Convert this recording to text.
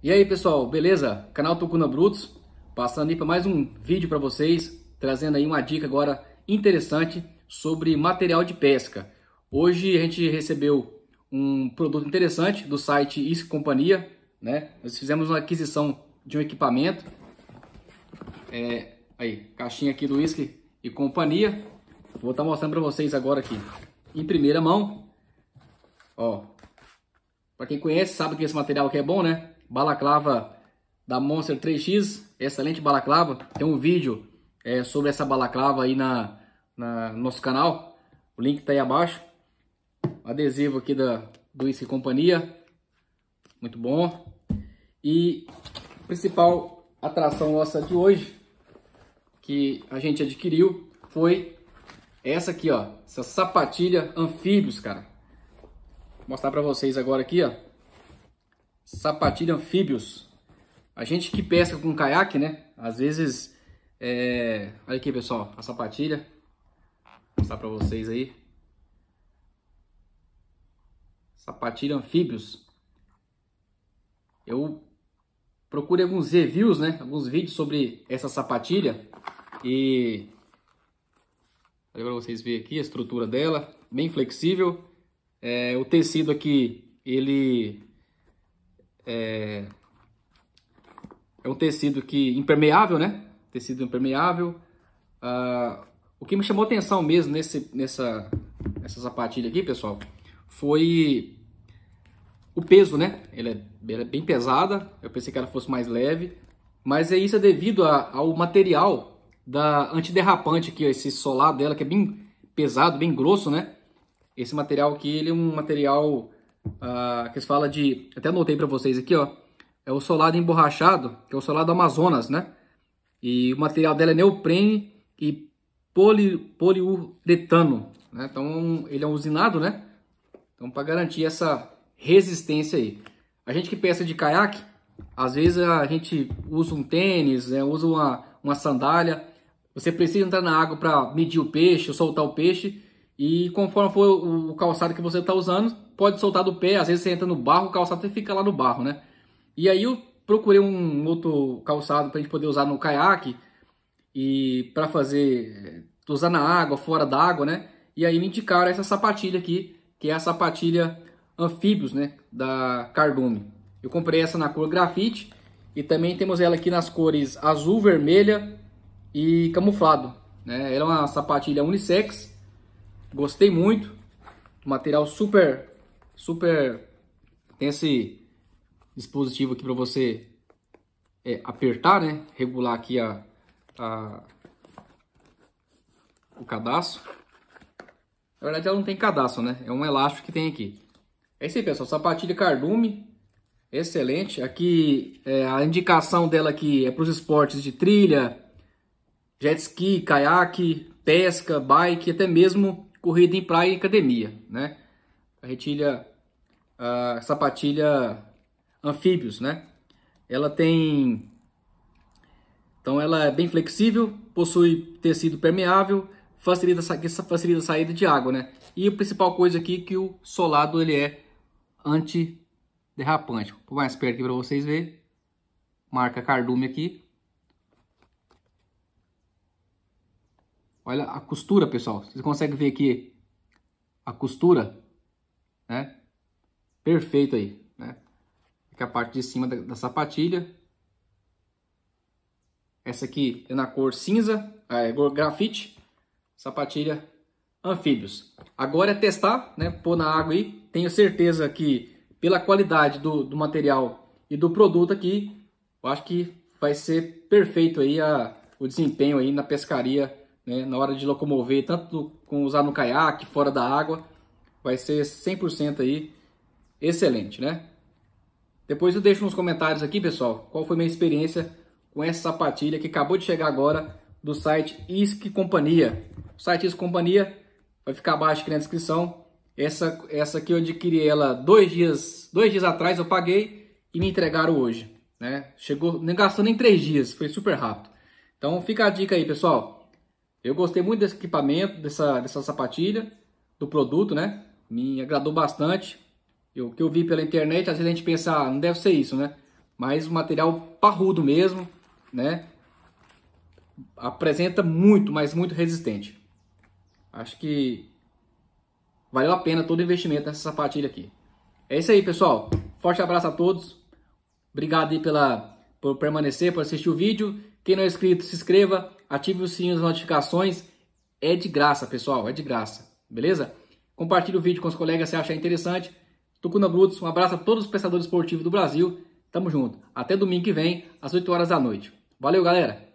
E aí pessoal, beleza? Canal Tucuna Brutos, passando aí para mais um vídeo para vocês, trazendo aí uma dica agora interessante sobre material de pesca. Hoje a gente recebeu um produto interessante do site Is Companhia, né? Nós fizemos uma aquisição de um equipamento, é, aí, caixinha aqui do Whisky e Companhia. Vou estar tá mostrando para vocês agora aqui, em primeira mão, ó. Para quem conhece, sabe que esse material aqui é bom, né? balaclava da Monster 3X, excelente balaclava. Tem um vídeo é, sobre essa balaclava aí na, na no nosso canal. O link está aí abaixo. Adesivo aqui da do Whisky Companhia. Muito bom. E principal atração nossa de hoje que a gente adquiriu foi essa aqui, ó, essa sapatilha anfíbios, cara. Vou mostrar para vocês agora aqui, ó sapatilha anfíbios. A gente que pesca com caiaque, né? Às vezes, é... olha aqui pessoal, a sapatilha. Vou mostrar para vocês aí. Sapatilha anfíbios. Eu procurei alguns reviews, né? Alguns vídeos sobre essa sapatilha. E para vocês verem aqui a estrutura dela, bem flexível. É, o tecido aqui, ele é, é um tecido que impermeável, né? Tecido impermeável. Ah, o que me chamou atenção mesmo nesse, nessa, nessa sapatilha aqui, pessoal, foi o peso, né? Ela é, ela é, bem pesada, eu pensei que ela fosse mais leve, mas é isso é devido a, ao material da antiderrapante aqui, ó, esse solado dela que é bem pesado, bem grosso, né? Esse material aqui, ele é um material uh, que se fala de, até anotei para vocês aqui, ó, é o solado emborrachado, que é o solado Amazonas, né? E o material dela é neoprene e poli, poliuretano, né? Então ele é usinado, né? Então para garantir essa resistência aí. A gente que peça de caiaque, às vezes a gente usa um tênis, né? usa uma, uma sandália. Você precisa entrar na água para medir o peixe, soltar o peixe. E conforme for o calçado que você está usando, pode soltar do pé. Às vezes você entra no barro, o calçado fica lá no barro, né? E aí eu procurei um outro calçado para a gente poder usar no caiaque e para fazer eh, usar na água, fora da água, né? E aí me indicaram essa sapatilha aqui, que é a sapatilha Anfíbios, né, da Cardume. Eu comprei essa na cor grafite e também temos ela aqui nas cores azul, vermelha e camuflado, né? Ela é uma sapatilha unissex Gostei muito. Material super, super... Tem esse dispositivo aqui para você é, apertar, né? Regular aqui a, a, o cadastro. Na verdade, ela não tem cadastro, né? É um elástico que tem aqui. É isso aí, pessoal. Sapatilha cardume. Excelente. Aqui, é, a indicação dela aqui é para os esportes de trilha, jet ski, caiaque, pesca, bike, até mesmo corrida em praia e academia, né? retilha, a sapatilha anfíbios, né? Ela tem, então ela é bem flexível, possui tecido permeável, facilita, facilita a saída de água, né? E a principal coisa aqui é que o solado ele é antiderrapante. Vou mais perto aqui para vocês verem. Marca cardume aqui. Olha a costura, pessoal. Vocês conseguem ver aqui a costura, né? Perfeito aí, né? Aqui a parte de cima da, da sapatilha. Essa aqui é na cor cinza, ah, é, grafite. Sapatilha anfíbios. Agora é testar, né? Pôr na água aí. Tenho certeza que pela qualidade do, do material e do produto aqui, eu acho que vai ser perfeito aí a, o desempenho aí na pescaria né, na hora de locomover, tanto com usar no caiaque, fora da água, vai ser 100% aí excelente, né? Depois eu deixo nos comentários aqui, pessoal, qual foi minha experiência com essa sapatilha que acabou de chegar agora do site Isk Companhia. O site Isk Companhia vai ficar abaixo aqui na descrição. Essa, essa aqui eu adquiri ela dois dias, dois dias atrás, eu paguei e me entregaram hoje. Né? Chegou, nem gastou nem três dias, foi super rápido. Então fica a dica aí, pessoal. Eu gostei muito desse equipamento, dessa, dessa sapatilha, do produto, né? Me agradou bastante. O que eu vi pela internet, às vezes a gente pensa, ah, não deve ser isso, né? Mas o material parrudo mesmo, né? Apresenta muito, mas muito resistente. Acho que valeu a pena todo o investimento nessa sapatilha aqui. É isso aí, pessoal. Forte abraço a todos. Obrigado aí pela, por permanecer, por assistir o vídeo. Quem não é inscrito, se inscreva ative o sininho das notificações. É de graça, pessoal, é de graça, beleza? Compartilhe o vídeo com os colegas se achar interessante. Tucuna Brutos, um abraço a todos os pescadores esportivos do Brasil. Tamo junto. Até domingo que vem, às 8 horas da noite. Valeu, galera!